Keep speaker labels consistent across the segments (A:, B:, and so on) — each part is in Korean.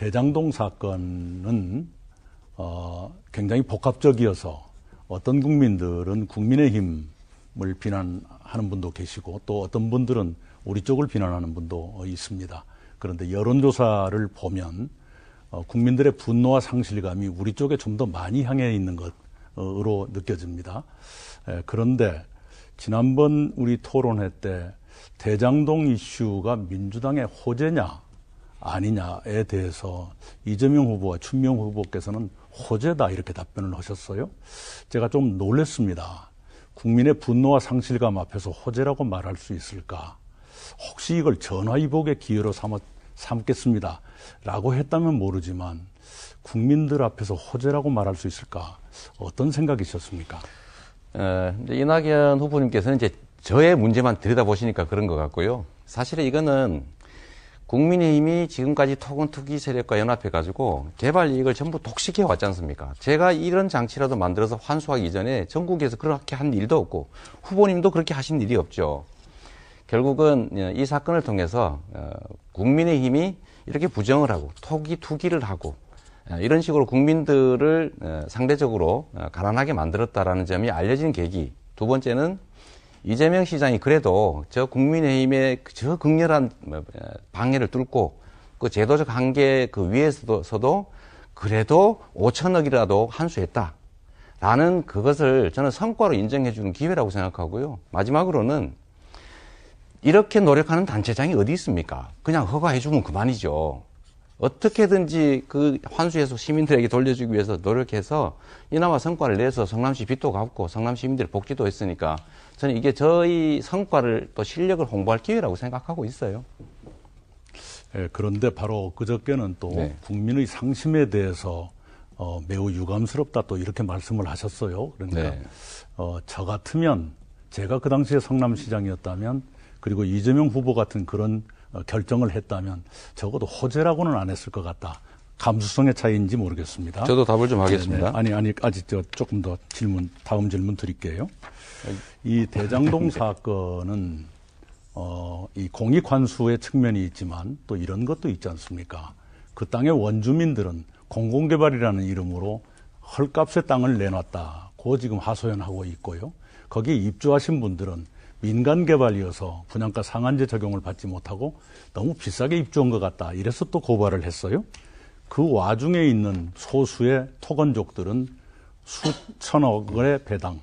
A: 대장동 사건은 어, 굉장히 복합적이어서 어떤 국민들은 국민의힘을 비난하는 분도 계시고 또 어떤 분들은 우리 쪽을 비난하는 분도 있습니다. 그런데 여론조사를 보면 어, 국민들의 분노와 상실감이 우리 쪽에 좀 더 많이 향해 있는 것으로 느껴집니다. 에, 그런데 지난번 우리 토론회 때 대장동 이슈가 민주당의 호재냐 아니냐에 대해서 이재명 후보와 춘명 후보께서는 호재다 이렇게 답변을 하셨어요. 제가 좀 놀랬습니다. 국민의 분노와 상실감 앞에서 호재라고 말할 수 있을까? 혹시 이걸 전화위복의 기회로 삼았, 삼겠습니다. 라고 했다면 모르지만 국민들 앞에서 호재라고 말할 수 있을까? 어떤
B: 생각이셨습니까? 어, 이낙연 후보님께서는 이제 저의 문제만 들여다보시니까 그런 것 같고요. 사실은 이거는 국민의힘이 지금까지 토건 투기 세력과 연합해가지고 개발 이익을 전부 독식해 왔지 않습니까? 제가 이런 장치라도 만들어서 환수하기 이전에 전국에서 그렇게 한 일도 없고 후보님도 그렇게 하신 일이 없죠. 결국은 예, 이 사건을 통해서 어, 국민의힘이 이렇게 부정을 하고 토기 투기를 하고 예, 이런 식으로 국민들을 어, 상대적으로 어, 가난하게 만들었다라는 점이 알려진 계기. 두 번째는 이재명 시장이 그래도 저 국민의힘의 저 극렬한 뭐, 어, 방해를 뚫고 그 제도적 한계 그 위에서도 그래도 5천억이라도 한수했다. 라는 그것을 저는 성과로 인정해 주는 기회라고 생각하고요. 마지막으로는 이렇게 노력하는 단체장이 어디 있습니까? 그냥 허가해 주면 그만이죠. 어떻게든지 그 환수해서 시민들에게 돌려주기 위해서 노력해서 이나마 성과를 내서 성남시 빚도 갚고 성남 시민들의 복지도 했으니까 저는 이게 저희 성과를 또 실력을 홍보할 기회라고 생각하고 있어요. 예, 그런데 바로 그저께는
A: 또 네. 국민의 상심에 대해서 어, 매우 유감스럽다 또 이렇게 말씀을 하셨어요. 그러니까 네. 어, 저 같으면 제가 그 당시에 성남시장이었다면 그리고 이재명 후보 같은 그런 어, 결정을 했다면 적어도 호재라고는 안 했을 것 같다. 감수성의 차이인지 모르겠습니다. 저도 답을 좀 네, 네. 하겠습니다. 네네. 아니 아니 아직 저 조금 더 질문 다음 질문 드릴게요. 이 대장동 사건은 어, 이 공익 환수의 측면이 있지만 또 이런 것도 있지 않습니까? 그 땅의 원주민들은 공공개발이라는 이름으로 헐값의 땅을 내놨다고 지금 하소연하고 있고요. 거기에 입주하신 분들은 민간 개발이어서 분양가 상한제 적용을 받지 못하고 너무 비싸게 입주한 것 같다. 이래서 또 고발을 했어요. 그 와중에 있는 소수의 토건족들은 수천억의 배당,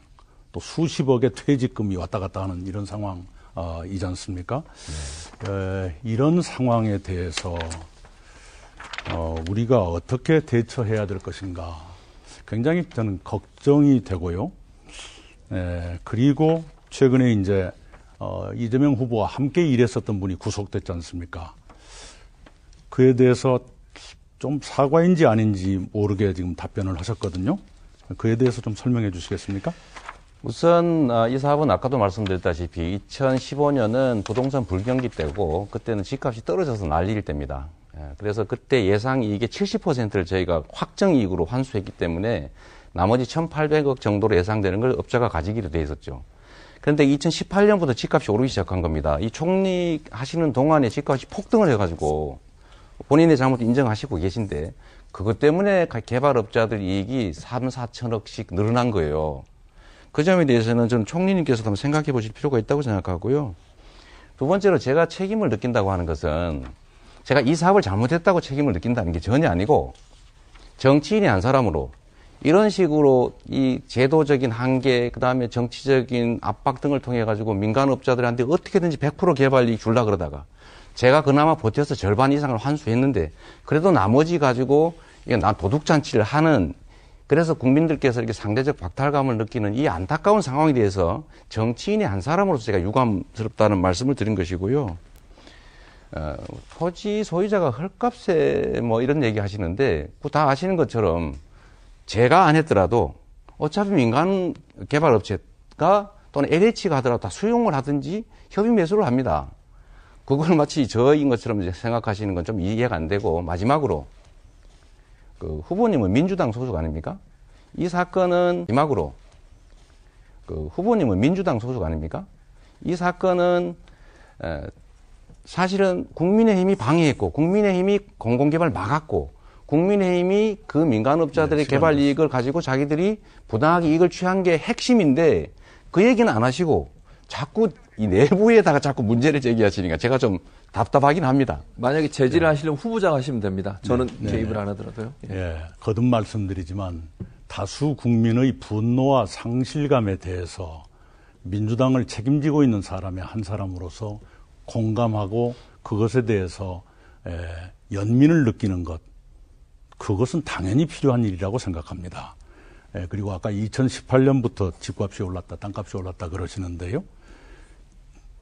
A: 또 수십억의 퇴직금이 왔다 갔다 하는 이런 상황이지 어, 않습니까? 네. 에, 이런 상황에 대해서 어, 우리가 어떻게 대처해야 될 것인가 굉장히 저는 걱정이 되고요. 에, 그리고 최근에 이제 어, 이재명 후보와 함께 일했었던 분이 구속됐지 않습니까? 그에 대해서 좀 사과인지 아닌지 모르게 지금 답변을 하셨거든요. 그에 대해서 좀 설명해
B: 주시겠습니까? 우선 아, 이 사업은 아까도 말씀드렸다시피 2015년은 부동산 불경기 때고 그때는 집값이 떨어져서 난리일 때입니다. 예, 그래서 그때 예상 이익의 70%를 저희가 확정 이익으로 환수했기 때문에 나머지 1,800억 정도로 예상되는 걸 업자가 가지기로 돼 있었죠. 그런데 2018년부터 집값이 오르기 시작한 겁니다. 이 총리 하시는 동안에 집값이 폭등을 해가지고 본인의 잘못 인정하시고 계신데 그것 때문에 개발업자들 이익이 3, 4천억씩 늘어난 거예요. 그 점에 대해서는 좀총리님께서 한번 생각해 보실 필요가 있다고 생각하고요. 두 번째로 제가 책임을 느낀다고 하는 것은 제가 이 사업을 잘못했다고 책임을 느낀다는 게 전혀 아니고 정치인이 한 사람으로 이런 식으로 이 제도적인 한계, 그 다음에 정치적인 압박 등을 통해 가지고 민간업자들한테 어떻게든지 100% 개발 이 줄라 그러다가 제가 그나마 버텨서 절반 이상을 환수했는데 그래도 나머지 가지고 이건 난 도둑잔치를 하는 그래서 국민들께서 이렇게 상대적 박탈감을 느끼는 이 안타까운 상황에 대해서 정치인의 한 사람으로서 제가 유감스럽다는 말씀을 드린 것이고요. 어, 토지 소유자가 헐값에 뭐 이런 얘기 하시는데 그 다 아시는 것처럼 제가 안 했더라도 어차피 민간 개발 업체가 또는 LH가 하더라도 다 수용을 하든지 협의 매수를 합니다. 그걸 마치 저인 것처럼 생각하시는 건 좀 이해가 안 되고 마지막으로 그 후보님은 민주당 소속 아닙니까? 이 사건은 마지막으로 그 후보님은 민주당 소속 아닙니까? 이 사건은 사실은 국민의힘이 방해했고 국민의힘이 공공개발 막았고 국민의힘이 그 민간업자들의 네, 개발 이익을 가지고 자기들이 부당하게 이익을 취한 게 핵심인데 그 얘기는 안 하시고 자꾸 이 내부에다가 자꾸 문제를 제기하시니까 제가 좀 답답하긴 합니다. 만약에 제지를 네. 하시려면 후보자가 하시면 됩니다. 네. 저는 네. 개입을 안 하더라도요.
A: 네. 예. 거듭 말씀드리지만 다수 국민의 분노와 상실감에 대해서 민주당을 책임지고 있는 사람의 한 사람으로서 공감하고 그것에 대해서 에, 예, 연민을 느끼는 것 그것은 당연히 필요한 일이라고 생각합니다. 예, 그리고 아까 2018년부터 집값이 올랐다, 땅값이 올랐다 그러시는데요.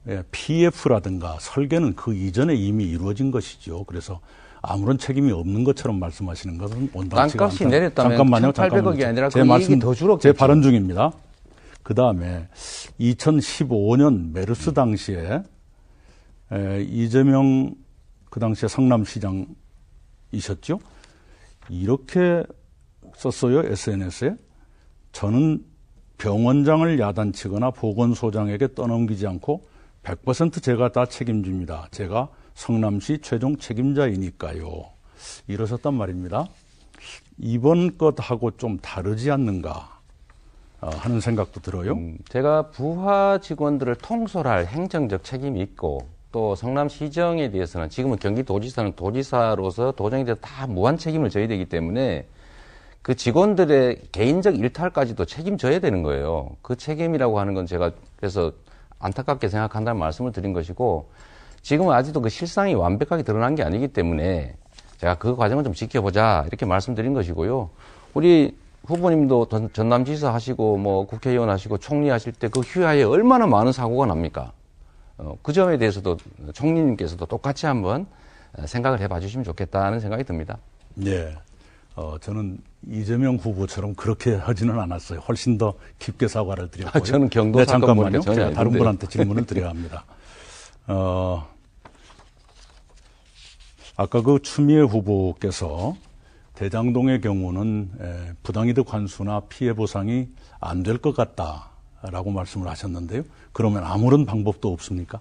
A: 예, PF라든가 설계는 그 이전에 이미 이루어진 것이죠. 그래서 아무런 책임이 없는 것처럼 말씀하시는 것은 온당치가 않다. 땅값이 내렸다면 잠깐만요, 800억이 아니라 제그 말씀, 더 줄었겠죠. 제 발언 중입니다. 그 다음에 2015년 메르스 음. 당시에 에, 예, 이재명 그 당시에 성남시장이셨죠. 이렇게 썼어요, SNS에. 저는 병원장을 야단치거나 보건소장에게 떠넘기지 않고 100% 제가 다 책임집니다. 제가 성남시 최종 책임자이니까요. 이러셨단 말입니다. 이번 것하고 좀 다르지 않는가
B: 어, 하는 생각도 들어요. 음, 제가 부하 직원들을 통솔할 행정적 책임이 있고 또 성남시정에 대해서는 지금은 경기도지사는 도지사로서 도정에 대해서 다 무한 책임을 져야 되기 때문에 그 직원들의 개인적 일탈까지도 책임져야 되는 거예요. 그 책임이라고 하는 건 제가 그래서 안타깝게 생각한다는 말씀을 드린 것이고 지금은 아직도 그 실상이 완벽하게 드러난 게 아니기 때문에 제가 그 과정을 좀 지켜보자 이렇게 말씀드린 것이고요. 우리 후보님도 전남지사 하시고 뭐 국회의원 하시고 총리 하실 때 그 휴하에 얼마나 많은 사고가 납니까? 어, 그 점에 대해서도 총리님께서도 똑같이 한번 어, 생각을 해봐 주시면 좋겠다는 생각이 듭니다.
A: 네. 어, 저는 이재명 후보처럼 그렇게 하지는 않았어요. 훨씬 더 깊게 사과를 드렸고요. 아, 저는 경도 네, 잠깐만요. 제가 다른 아데요 분한테 질문을 드려야 합니다. 어, 아까 그 추미애 후보께서 대장동의 경우는 부당이득 환수나 피해 보상이 안 될 것 같다. 라고 말씀을 하셨는데요. 그러면 아무런 방법도 없습니까?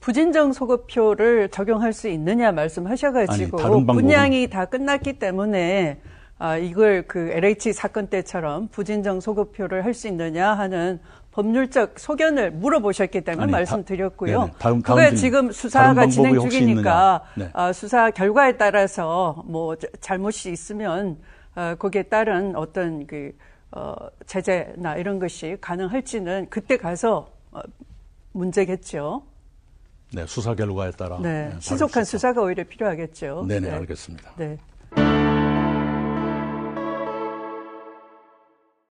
B: 부진정 소급표를 적용할 수 있느냐 말씀하셔가지고 아니, 분양이 다 끝났기 때문에 아, 이걸 그 LH 사건 때처럼 부진정 소급표를 할 수 있느냐 하는 법률적 소견을 물어보셨기 때문에 아니, 말씀드렸고요. 다,
A: 다음, 다음 그게 지금 수사가 진행 중이니까 네.
B: 아, 수사 결과에 따라서 뭐 잘못이 있으면 아, 거기에 따른 어떤 그 어, 제재나 이런 것이 가능할지는 그때 가서 어, 문제겠죠.
A: 네, 수사 결과에 따라 네, 네
B: 신속한 수사가 오히려 필요하겠죠. 네네, 네. 알겠습니다. 네.